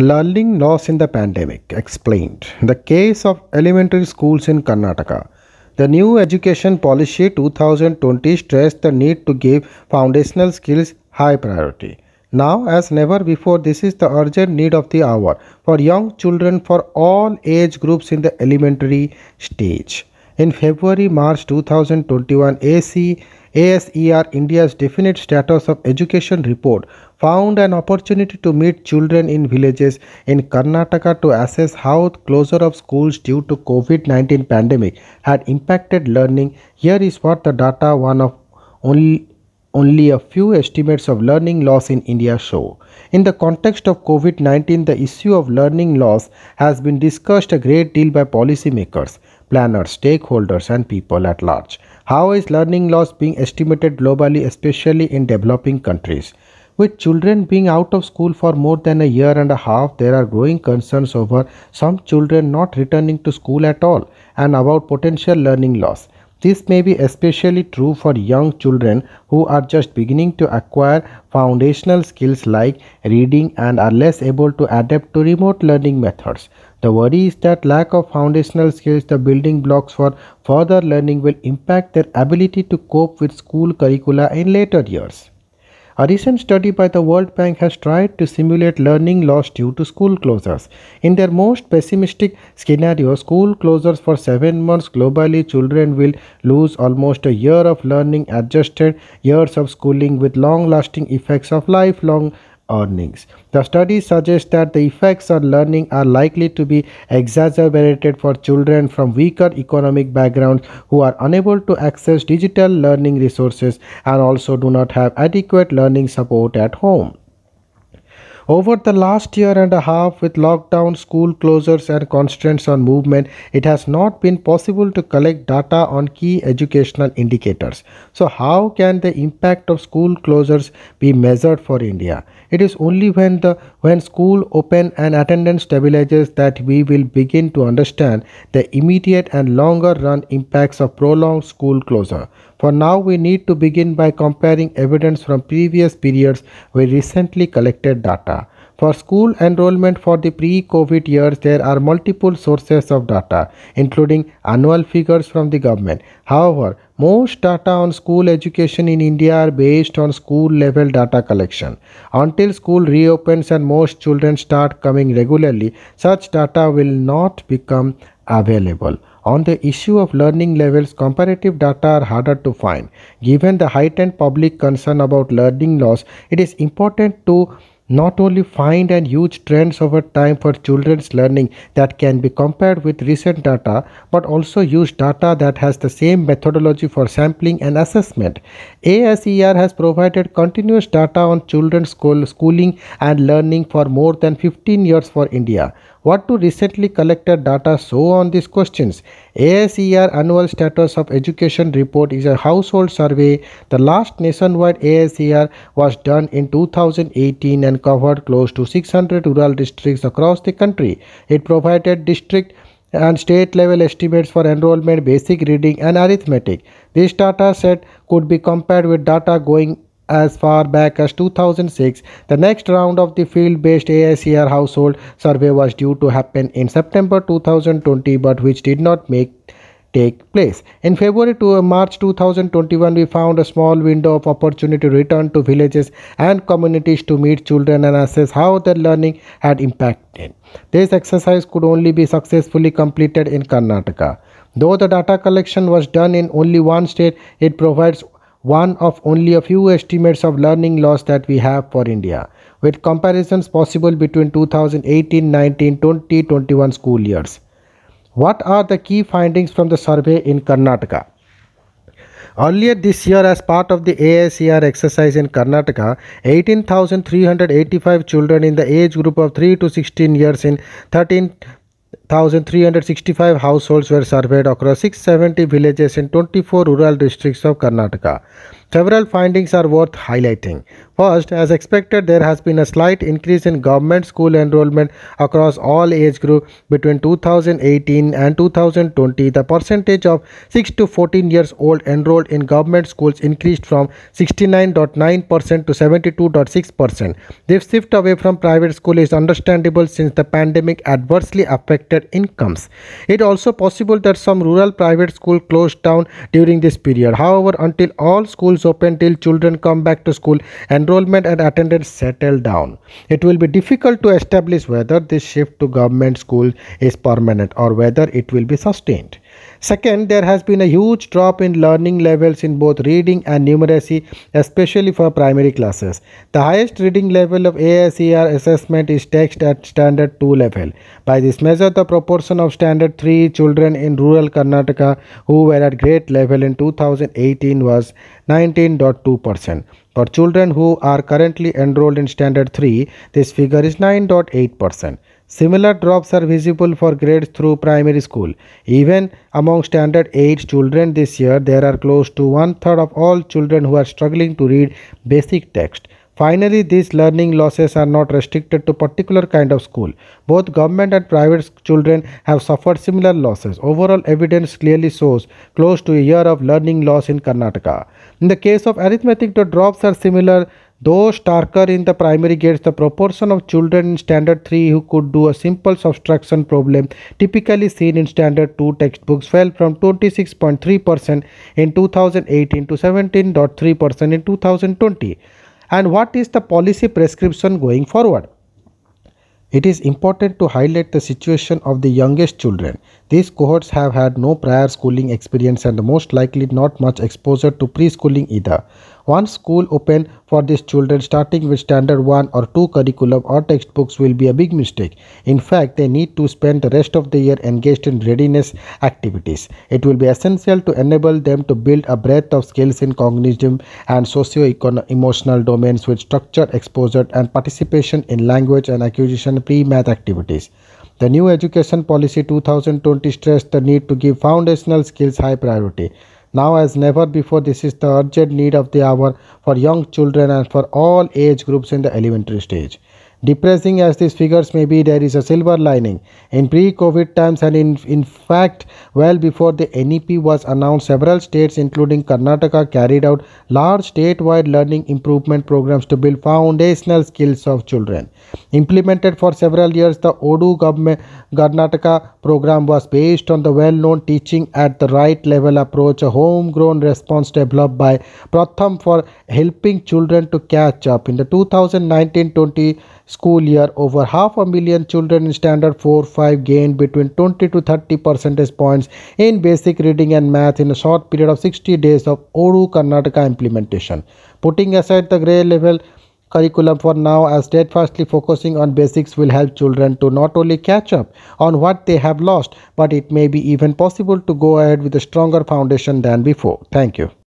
Learning loss in the pandemic explained. The case of elementary schools in Karnataka. The new education policy 2020 stressed the need to give foundational skills high priority. Now, as never before, this is the urgent need of the hour for young children for all age groups in the elementary stage. In February March 2021, AC ASER India's Definite Status of Education report found an opportunity to meet children in villages in Karnataka to assess how closure of schools due to COVID-19 pandemic had impacted learning. Here is what the data one of only only a few estimates of learning loss in India show. In the context of COVID 19, the issue of learning loss has been discussed a great deal by policymakers planners, stakeholders and people at large. How is learning loss being estimated globally especially in developing countries? With children being out of school for more than a year and a half, there are growing concerns over some children not returning to school at all and about potential learning loss. This may be especially true for young children who are just beginning to acquire foundational skills like reading and are less able to adapt to remote learning methods. The worry is that lack of foundational skills, the building blocks for further learning will impact their ability to cope with school curricula in later years. A recent study by the World Bank has tried to simulate learning loss due to school closures. In their most pessimistic scenario, school closures for 7 months globally, children will lose almost a year of learning, adjusted years of schooling with long lasting effects of lifelong earnings. The study suggests that the effects on learning are likely to be exacerbated for children from weaker economic backgrounds who are unable to access digital learning resources and also do not have adequate learning support at home. Over the last year and a half, with lockdown, school closures, and constraints on movement, it has not been possible to collect data on key educational indicators. So, how can the impact of school closures be measured for India? It is only when the when school open and attendance stabilizes that we will begin to understand the immediate and longer run impacts of prolonged school closure. For now, we need to begin by comparing evidence from previous periods with recently collected data. For school enrollment for the pre-COVID years, there are multiple sources of data, including annual figures from the government. However, most data on school education in India are based on school level data collection. Until school reopens and most children start coming regularly, such data will not become available. On the issue of learning levels, comparative data are harder to find. Given the heightened public concern about learning loss, it is important to not only find and use trends over time for children's learning that can be compared with recent data, but also use data that has the same methodology for sampling and assessment. ASER has provided continuous data on children's school schooling and learning for more than 15 years for India. What do recently collected data show on these questions? ASER Annual Status of Education Report is a household survey. The last nationwide ASER was done in 2018 and covered close to 600 rural districts across the country. It provided district and state level estimates for enrollment, basic reading and arithmetic. This data set could be compared with data going as far back as 2006. The next round of the field-based AICR household survey was due to happen in September 2020 but which did not make take place. In February to uh, March 2021, we found a small window of opportunity to return to villages and communities to meet children and assess how their learning had impacted. This exercise could only be successfully completed in Karnataka. Though the data collection was done in only one state, it provides one of only a few estimates of learning loss that we have for India, with comparisons possible between 2018, 19, 20, 21 school years. What are the key findings from the survey in Karnataka? Earlier this year, as part of the ASER exercise in Karnataka, 18,385 children in the age group of 3 to 16 years in 13 1,365 households were surveyed across 670 villages in 24 rural districts of Karnataka. Several findings are worth highlighting. First, as expected, there has been a slight increase in government school enrollment across all age groups between 2018 and 2020. The percentage of 6 to 14 years old enrolled in government schools increased from 69.9% to 72.6%. This shift away from private school is understandable since the pandemic adversely affected incomes. It also possible that some rural private school closed down during this period. However, until all schools schools open till children come back to school, enrollment and attendance settle down. It will be difficult to establish whether this shift to government schools is permanent or whether it will be sustained. Second, there has been a huge drop in learning levels in both reading and numeracy, especially for primary classes. The highest reading level of ASER assessment is text at standard 2 level. By this measure, the proportion of standard 3 children in rural Karnataka who were at grade level in 2018 was 19.2%. For children who are currently enrolled in standard 3, this figure is 9.8%. Similar drops are visible for grades through primary school. Even among standard 8 children this year, there are close to one third of all children who are struggling to read basic text. Finally, these learning losses are not restricted to particular kind of school. Both government and private children have suffered similar losses. Overall evidence clearly shows close to a year of learning loss in Karnataka. In the case of arithmetic, the drops are similar those starker in the primary gets the proportion of children in standard 3 who could do a simple subtraction problem typically seen in standard 2 textbooks fell from 26.3% in 2018 to 17.3% in 2020. And what is the policy prescription going forward? It is important to highlight the situation of the youngest children. These cohorts have had no prior schooling experience and most likely not much exposure to preschooling either. One school open for these children starting with standard 1 or 2 curriculum or textbooks will be a big mistake. In fact, they need to spend the rest of the year engaged in readiness activities. It will be essential to enable them to build a breadth of skills in cognitive and socio-emotional domains with structured exposure and participation in language and acquisition pre-math activities. The new education policy 2020 stressed the need to give foundational skills high priority. Now as never before, this is the urgent need of the hour for young children and for all age groups in the elementary stage. Depressing as these figures may be, there is a silver lining. In pre-COVID times and in, in fact, well before the NEP was announced, several states including Karnataka carried out large statewide learning improvement programs to build foundational skills of children. Implemented for several years, the Odu government, Karnataka program was based on the well-known teaching at the right level approach, a homegrown response developed by Pratham for helping children to catch up. In the 2019-20 school year, over half a million children in standard 4-5 gained between 20 to 30 percentage points in basic reading and math in a short period of 60 days of Oru Karnataka implementation. Putting aside the grade level curriculum for now as steadfastly focusing on basics will help children to not only catch up on what they have lost but it may be even possible to go ahead with a stronger foundation than before thank you